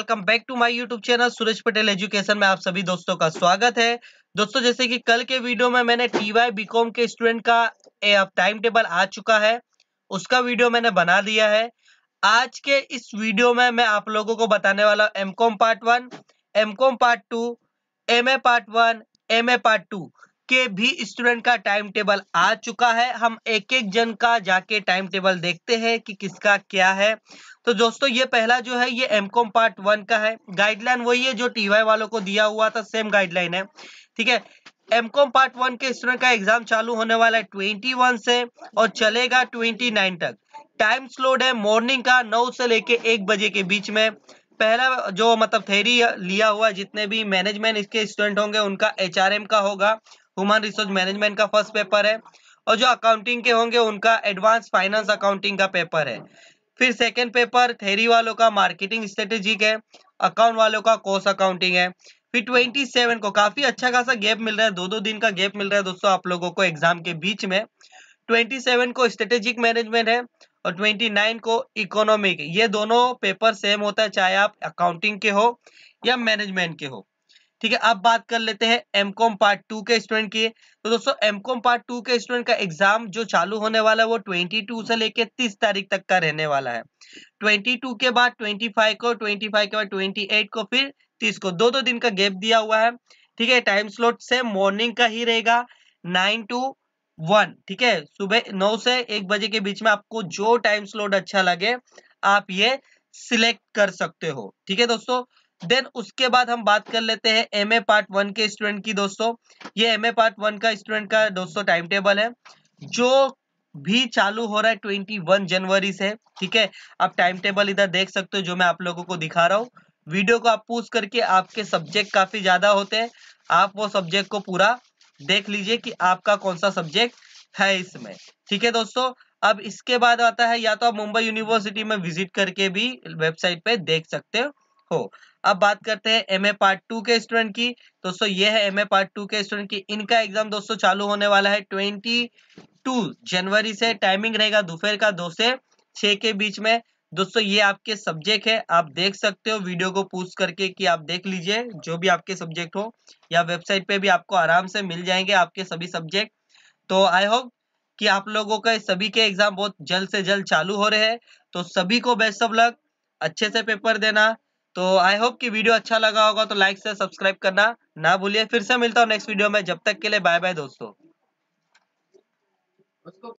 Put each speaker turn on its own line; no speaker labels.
welcome back to my YouTube channel Suraj Patel education में आप सभी दोस्तों का स्वागत है दोस्तों जैसे कि कल के वीडियो में मैंने टीवाई बीकॉम के स्टूडेंट का टाइम टेबल आ चुका है उसका वीडियो मैंने बना दिया है आज के इस वीडियो में मैं आप लोगों को बताने वाला M com part one M com part two M A part one M A part two के भी स्टूडेंट का टाइम टेबल आ चुका है हम एक एक जन का जाके टाइम टेबल देखते हैं कि किसका क्या है तो दोस्तों ये पहला जो है ये एम कॉम पार्ट वन का है गाइडलाइन वही है जो टीवाई वालों को दिया हुआ था सेम गाइडलाइन है ठीक है एम कॉम पार्ट वन के स्टूडेंट का एग्जाम चालू होने वाला है ट्वेंटी वन से और चलेगा ट्वेंटी नाइन तक टाइम स्लोड है मॉर्निंग का नौ से लेके एक बजे के बीच में पहला जो मतलब थेरी लिया हुआ जितने भी मैनेजमेंट इसके स्टूडेंट होंगे उनका एचआरएम का होगा ह्यूमन रिसोर्स मैनेजमेंट का फर्स्ट पेपर है और जो अकाउंटिंग के होंगे उनका एडवांस फाइनेंस अकाउंटिंग का पेपर है फिर सेकेंड पेपर थेरी वालों का मार्केटिंग स्ट्रेटेजिक है अकाउंट वालों का कोर्स अकाउंटिंग है फिर ट्वेंटी सेवन को काफी अच्छा खासा गैप मिल रहा है दो दो दिन का गैप मिल रहा है दोस्तों आप लोगों को एग्जाम के बीच में ट्वेंटी सेवन को स्ट्रेटेजिक मैनेजमेंट है और ट्वेंटी नाइन को इकोनॉमिक ये दोनों पेपर सेम होता है चाहे आप अकाउंटिंग के हो या मैनेजमेंट के हो ठीक है अब बात कर लेते हैं एम कॉम पार्ट टू के स्टूडेंट की तो दोस्तों एम कॉम पार्ट टू के स्टूडेंट का एग्जाम जो चालू होने वाला है वो ट्वेंटी टू से लेके तीस तारीख तक का रहने वाला है ट्वेंटी टू के बाद ट्वेंटी फाइव को ट्वेंटी फाइव के बाद ट्वेंटी एट को फिर तीस को दो दो दिन का गैप दिया हुआ है ठीक है टाइम स्लॉट से मॉर्निंग का ही रहेगा नाइन टू वन ठीक है सुबह नौ से एक बजे के बीच में आपको जो टाइम स्लॉट अच्छा लगे आप ये सिलेक्ट कर सकते हो ठीक है दोस्तों देन उसके बाद हम बात कर लेते हैं एम ए पार्ट वन के स्टूडेंट की दोस्तों ये एम ए पार्ट वन का स्टूडेंट का दोस्तों टाइम टेबल है जो भी चालू हो रहा है ट्वेंटी वन जनवरी से ठीक है आप टाइम टेबल इधर देख सकते हो जो मैं आप लोगों को दिखा रहा हूँ वीडियो को आप पूछ करके आपके सब्जेक्ट काफी ज्यादा होते हैं आप वो सब्जेक्ट को पूरा देख लीजिए कि आपका कौन सा सब्जेक्ट है इसमें ठीक है दोस्तों अब इसके बाद आता है या तो आप मुंबई यूनिवर्सिटी में विजिट करके भी वेबसाइट पे देख सकते हो अब बात करते हैं एमए पार्ट टू के स्टूडेंट की दोस्तों ये है एमए पार्ट टू के स्टूडेंट की इनका एग्जाम दोस्तों चालू होने वाला है ट्वेंटी टू जनवरी से टाइमिंग रहेगा दोपहर का दो से छह के बीच में दोस्तों ये आपके सब्जेक्ट है आप देख सकते हो वीडियो को पूछ करके कि आप देख लीजिए जो भी आपके सब्जेक्ट हो या वेबसाइट पे भी आपको आराम से मिल जाएंगे आपके सभी सब्जेक्ट तो आई होप कि आप लोगों का सभी के एग्जाम बहुत जल्द से जल्द चालू हो रहे हैं तो सभी को बेस्ट ऑफ लक अच्छे से पेपर देना तो आई होप कि वीडियो अच्छा लगा होगा तो लाइक से सब्सक्राइब करना ना भूलिए फिर से मिलता हूँ नेक्स्ट वीडियो में जब तक के लिए बाय बाय दोस्तों